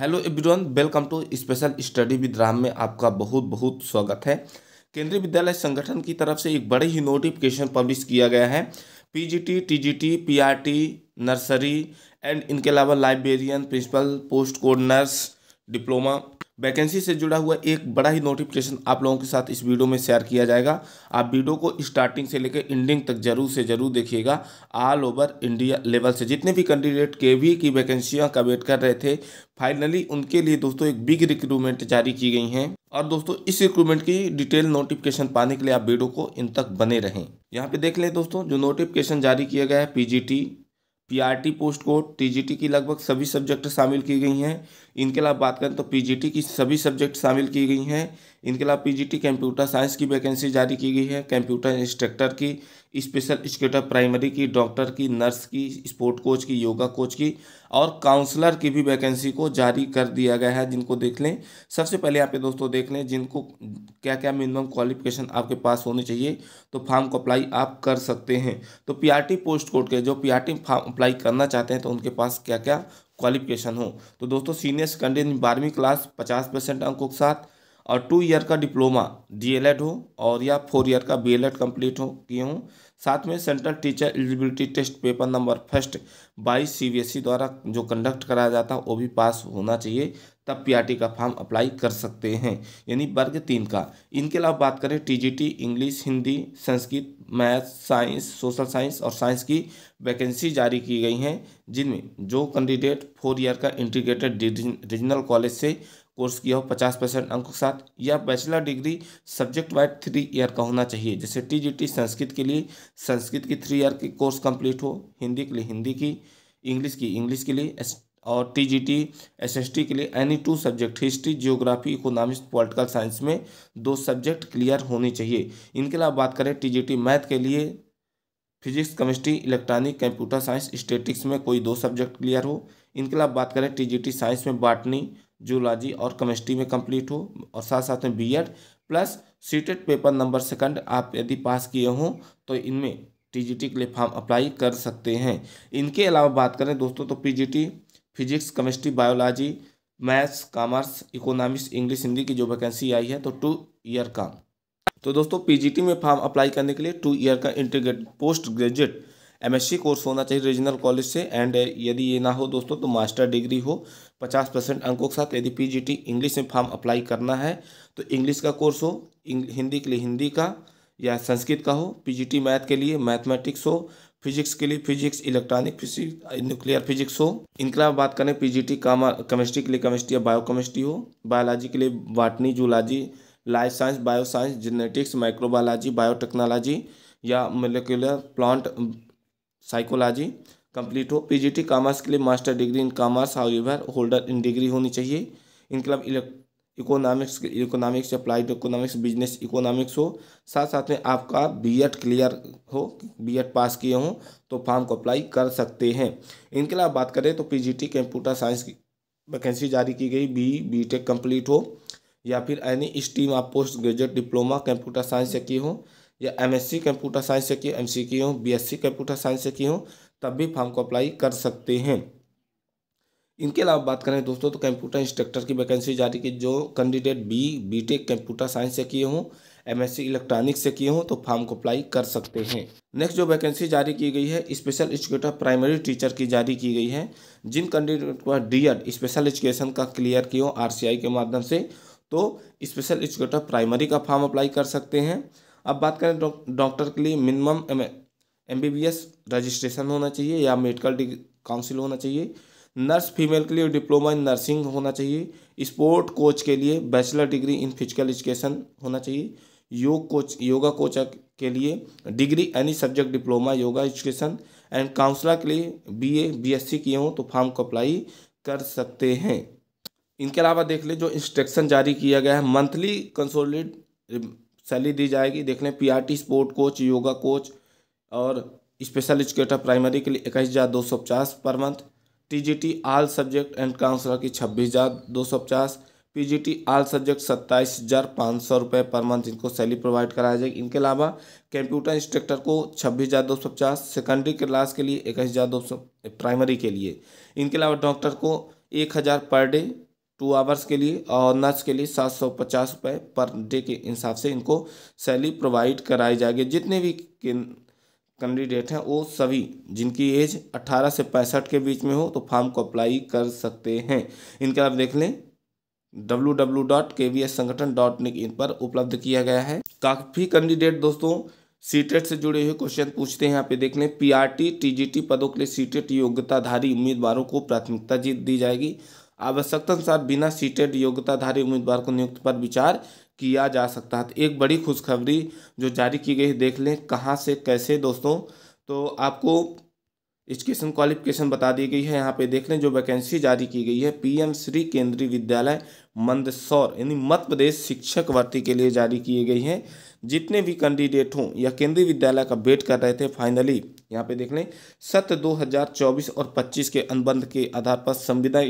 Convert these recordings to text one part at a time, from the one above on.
hello everyone welcome to special study with Ram में आपका बहुत बहुत स्वागत है केंद्रीय विद्यालय संगठन की तरफ से एक बड़े ही नोटिफिकेशन पब्लिश किया गया है PGT TGT PRT nursery and इनके अलावा librarian principal post code nurse diploma vacancy से जुड़ा हुआ एक बड़ा ही नोटिफिकेशन आप लोगों के साथ इस वीडियो में शेयर किया जाएगा आप वीडियो को स्टार्टिंग से लेकर एंडिंग तक जरूर से जरूर देखिएगा ऑल ओवर इंडिया लेवल से जितने भी कैंडिडेट के वी की वैकेंसियाँ का वेट कर रहे थे फाइनली उनके लिए दोस्तों एक बिग रिक्रूटमेंट जारी की गई हैं और दोस्तों इस रिक्रूटमेंट की डिटेल नोटिफिकेशन पाने के लिए आप वीडियो को इन तक बने रहें यहाँ पे देख लें दोस्तों जो नोटिफिकेशन जारी किया गया है PGT PRT post code TGT की लगभग सभी सब्जेक्ट शामिल की गई हैं इनके अलावा बात करें तो पीजीटी की सभी सब्जेक्ट शामिल की गई हैं इनके अलावा पीजीटी कंप्यूटर साइंस की वैकेंसी जारी की गई है कंप्यूटर इंस्ट्रक्टर की स्पेशल एजुकेटर प्राइमरी की डॉक्टर की नर्स की स्पोर्ट कोच की योगा कोच की और काउंसलर की भी वैकेंसी को जारी कर दिया गया है जिनको देख लें सबसे पहले यहाँ पे दोस्तों देख लें जिनको क्या क्या मिनिमम क्वालिफिकेशन आपके पास होनी चाहिए तो फॉर्म को अप्लाई आप कर सकते हैं तो पी पोस्ट कोड के जो पी फॉर्म अप्लाई करना चाहते हैं तो उनके पास क्या क्या क्वालिफिकेशन हो तो दोस्तों सीनियर सेकेंडरी बारहवीं क्लास पचास परसेंट अंकों के साथ और टू ईयर का डिप्लोमा डीएलएड हो और या फोर ईयर का बीएलएड कंप्लीट हो किए हों साथ में central teacher eligibility test paper number first by CBSE द्वारा जो कंडक्ट कराया जाता है वो भी पास होना चाहिए तब पीआरटी का फॉर्म अप्लाई कर सकते हैं यानी वर्ग तीन का इनके अलावा बात करें TGT English Hindi Sanskrit math science social science और साइंस की वैकेंसी जारी की गई हैं जिनमें जो कैंडिडेट फोर ईयर का इंटीग्रेटेड रीजनल कॉलेज से कोर्स किया हो पचास परसेंट अंक के साथ या bachelor degree subject wise three year का होना चाहिए जैसे टीजीटी संस्कृत के लिए संस्कृत की थ्री ईयर की कोर्स कंप्लीट हो हिंदी के लिए हिंदी की इंग्लिश की इंग्लिश के लिए और T G T S S T के लिए any two subject history geography economics political science में दो सब्जेक्ट क्लियर होने चाहिए इनके अलावा बात करें टी जी टी मैथ के लिए physics chemistry electronic computer science statics में कोई दो सब्जेक्ट क्लियर हो इनके अलावा बात करें टी जी टी साइंस में बाटनी जूलॉजी और केमिस्ट्री में कम्प्लीट हो और साथ साथ में B Ed plus CTET paper number second आप यदि पास किए हों तो इनमें टीजीटी के लिए फॉर्म अप्लाई कर सकते हैं इनके अलावा बात करें दोस्तों तो PGT physics chemistry biology maths commerce economics English Hindi की जो वैकेंसी आई है तो टू ईयर का तो दोस्तों पीजीटी में फॉर्म अप्लाई करने के लिए टू ईयर का integrate post graduate MSc course होना चाहिए रीजनल कॉलेज से एंड यदि ये ना हो दोस्तों तो मास्टर डिग्री हो पचास परसेंट अंकों के साथ यदि पीजीटी इंग्लिश में फॉर्म अप्लाई करना है तो इंग्लिश का कोर्स हो हिंदी के लिए हिंदी का या संस्कृत का हो पी मैथ के लिए मैथमेटिक्स हो फिजिक्स के लिए physics electronic physics nuclear physics हो इनके अलावा बात करें पीजीटी केमिस्ट्री के लिए केमिस्ट्री या बायो केमिस्ट्री हो बायोलॉजी के लिए botany zoology life science bio science genetics microbiology biotechnology या मोलिकुलर प्लांट साइकोलॉजी कंप्लीट हो पीजीटी कॉमर्स के लिए master degree in commerce how holder in degree होनी चाहिए इनके अलावा economics economics applied economics business economics हो साथ साथ में आपका बीएड क्लियर हो बीएड पास किए हों तो फॉर्म को अप्लाई कर सकते हैं इनके अलावा बात करें तो पीजीटी कंप्यूटर साइंस की वैकेंसी जारी की गई बी बी टेक कम्प्लीट हो या फिर एनी स्ट्रीम आप post graduate diploma computer science से की हों या सी कंप्यूटर साइंस से की सी की हो सी कंप्यूटर साइंस से की हों तब भी फॉर्म को अप्लाई कर सकते हैं इनके अलावा बात करें दोस्तों तो कंप्यूटर इंस्ट्रक्टर की वैकेंसी जारी की जो candidate B BTech computer science से किए हों एमएससी इलेक्ट्रॉनिक्स से किए हों तो फॉर्म को अप्लाई कर सकते हैं नेक्स्ट जो वैकेंसी जारी की गई है स्पेशल एजुकेटर प्राइमरी टीचर की जारी की गई है जिन कैंडिडेट को डी एड स्पेशल एजुकेशन का क्लियर किए हों आर के माध्यम से तो स्पेशल एजुकेटर प्राइमरी का फॉर्म अप्लाई कर सकते हैं अब बात करें डॉक्टर के लिए minimum M B B S registration होना चाहिए या मेडिकल काउंसिल होना चाहिए नर्स फीमेल के लिए डिप्लोमा इन नर्सिंग होना चाहिए स्पोर्ट कोच के लिए bachelor degree in physical education होना चाहिए योग कोच योगा कोच के लिए degree any subject diploma yoga education and counsellor के लिए बीए बीएससी किए हों तो फॉर्म को अप्लाई कर सकते हैं इनके अलावा देख लें जो इंस्ट्रक्शन जारी किया गया है मंथली कंसोलिड सैलरी दी जाएगी देख लें T sport coach yoga coach और स्पेशल एजुकेटर प्राइमरी के लिए इक्कीस हज़ार दो सौ पचास पर month TGT all subject and counsellor की छब्बीस हज़ार दो सौ पचास टी आल सब्जेक्ट सत्ताईस हज़ार पाँच सौ रुपये पर मंथ इनको सैलरी प्रोवाइड कराया जाएगी इनके अलावा कंप्यूटर इंस्ट्रक्टर को छब्बीस हज़ार दो सौ पचास सेकेंडरी क्लास के लिए इक्कीस हज़ार दो सौ प्राइमरी के लिए इनके अलावा डॉक्टर को एक हज़ार पर डे टू आवर्स के लिए और नर्स के लिए सात सौ पचास रुपये पर डे के हिसाब से इनको सैलरी प्रोवाइड कराई जाएगी जितने भी कैंडिडेट हैं वो सभी जिनकी एज 18 से पैंसठ के बीच में हो तो फॉर्म को अप्लाई कर सकते हैं इनके आप देख लें W W dot K V S Sangathan dot nic in पर उपलब्ध किया गया है काफ़ी कैंडिडेट दोस्तों सीटेट e से जुड़े हुए क्वेश्चन पूछते हैं यहाँ पे देख लें पी टीजीटी पदों के लिए सीटेट e योग्यताधारी उम्मीदवारों को प्राथमिकता जीत दी जाएगी आवश्यकता अनुसार बिना सीटेट e योग्यताधारी उम्मीदवार को नियुक्त पर विचार किया जा सकता है तो एक बड़ी खुशखबरी जो जारी की गई देख लें कहाँ से कैसे दोस्तों तो आपको एजुकेशन क्वालिफिकेशन बता दी गई है यहाँ पे देख लें जो वैकेंसी जारी की गई है पीएम श्री केंद्रीय विद्यालय मंदसौर यानी मध्य प्रदेश शिक्षक भर्ती के लिए जारी किए गई हैं जितने भी कैंडिडेट हों या केंद्रीय विद्यालय का वेट कर रहे थे फाइनली यहाँ पे देख लें सत्र 2024 और 25 के अनुबंध के आधार पर संविदा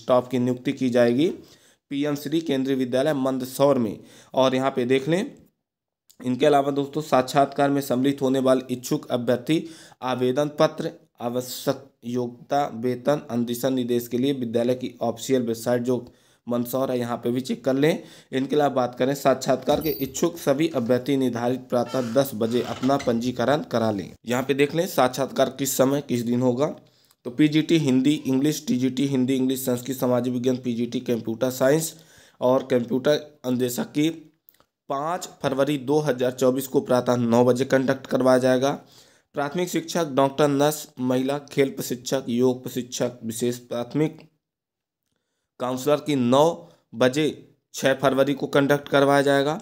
स्टाफ की नियुक्ति की जाएगी पीएम श्री केंद्रीय विद्यालय मंदसौर में और यहाँ पे देख लें इनके अलावा दोस्तों साक्षात्कार में सम्मिलित होने वाले इच्छुक अभ्यर्थी आवेदन पत्र आवश्यक योग्यता वेतन अन्वेषण निर्देश के लिए विद्यालय की ऑफिशियल वेबसाइट जो मंदसौर है यहाँ पे भी चेक कर लें इनके अलावा बात करें साक्षात्कार के इच्छुक सभी अभ्यर्थी निर्धारित प्रातः दस बजे अपना पंजीकरण करा लें यहाँ पे देख लें साक्षात्कार किस समय किस दिन होगा तो PGT Hindi English TGT Hindi English Sanskrit सामाजिक विज्ञान पीजीटी कंप्यूटर साइंस और कंप्यूटर अन्वेषक की पाँच फरवरी 2024 को प्रातः नौ बजे कंडक्ट करवाया जाएगा प्राथमिक शिक्षक डॉक्टर नर्स महिला खेल प्रशिक्षक योग प्रशिक्षक विशेष प्राथमिक काउंसलर की नौ बजे छः फरवरी को कंडक्ट करवाया जाएगा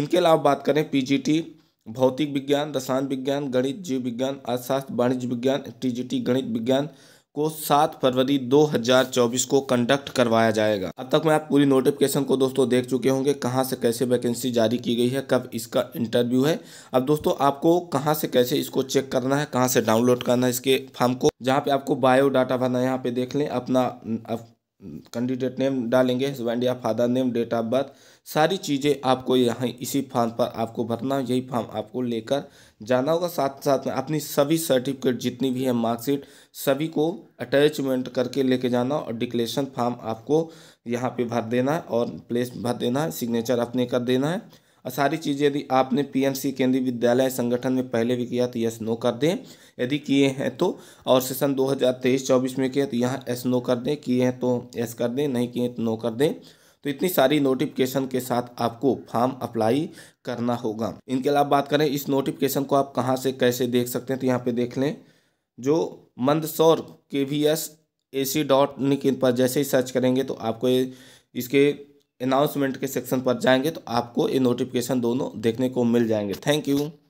इनके अलावा बात करें पीजीटी भौतिक विज्ञान रसायन विज्ञान गणित जीव विज्ञान अर्थशास्त्र वाणिज्य विज्ञान टीजीटी गणित विज्ञान को 7 फरवरी 2024 को कंडक्ट करवाया जाएगा अब तक मैं आप पूरी नोटिफिकेशन को दोस्तों देख चुके होंगे कहां से कैसे वैकेंसी जारी की गई है कब इसका इंटरव्यू है अब दोस्तों आपको कहां से कैसे इसको चेक करना है कहां से डाउनलोड करना है इसके फॉर्म को जहां पे आपको बायो डाटा भरना है यहाँ पे देख लें अपना अप, कैंडिडेट नेम डालेंगे हस्बैंड या father name date of birth सारी चीज़ें आपको यहाँ इसी फॉर्म पर आपको भरना यही फॉर्म आपको लेकर जाना होगा साथ साथ में अपनी सभी सर्टिफिकेट जितनी भी है मार्कशीट सभी को अटैचमेंट करके लेके जाना और डिक्लेशन फॉर्म आपको यहाँ पे भर देना है और प्लेस भर देना है सिग्नेचर अपने कर देना है और सारी चीज़ें यदि आपने पीएमसी केंद्रीय विद्यालय संगठन में पहले भी किया तो यस नो कर दें यदि किए हैं तो और सेशन 2023-24 में किए तो यहाँ एस नो कर दें किए हैं तो यस कर दें नहीं किए तो नो कर दें तो इतनी सारी नोटिफिकेशन के साथ आपको फॉर्म अप्लाई करना होगा इनके अलावा बात करें इस नोटिफिकेशन को आप कहाँ से कैसे देख सकते हैं तो यहाँ पर देख लें जो मंदसौर के V S A C dot nic पर जैसे ही सर्च करेंगे तो आपको इसके अनाउंसमेंट के सेक्शन पर जाएंगे तो आपको ये नोटिफिकेशन दोनों देखने को मिल जाएंगे थैंक यू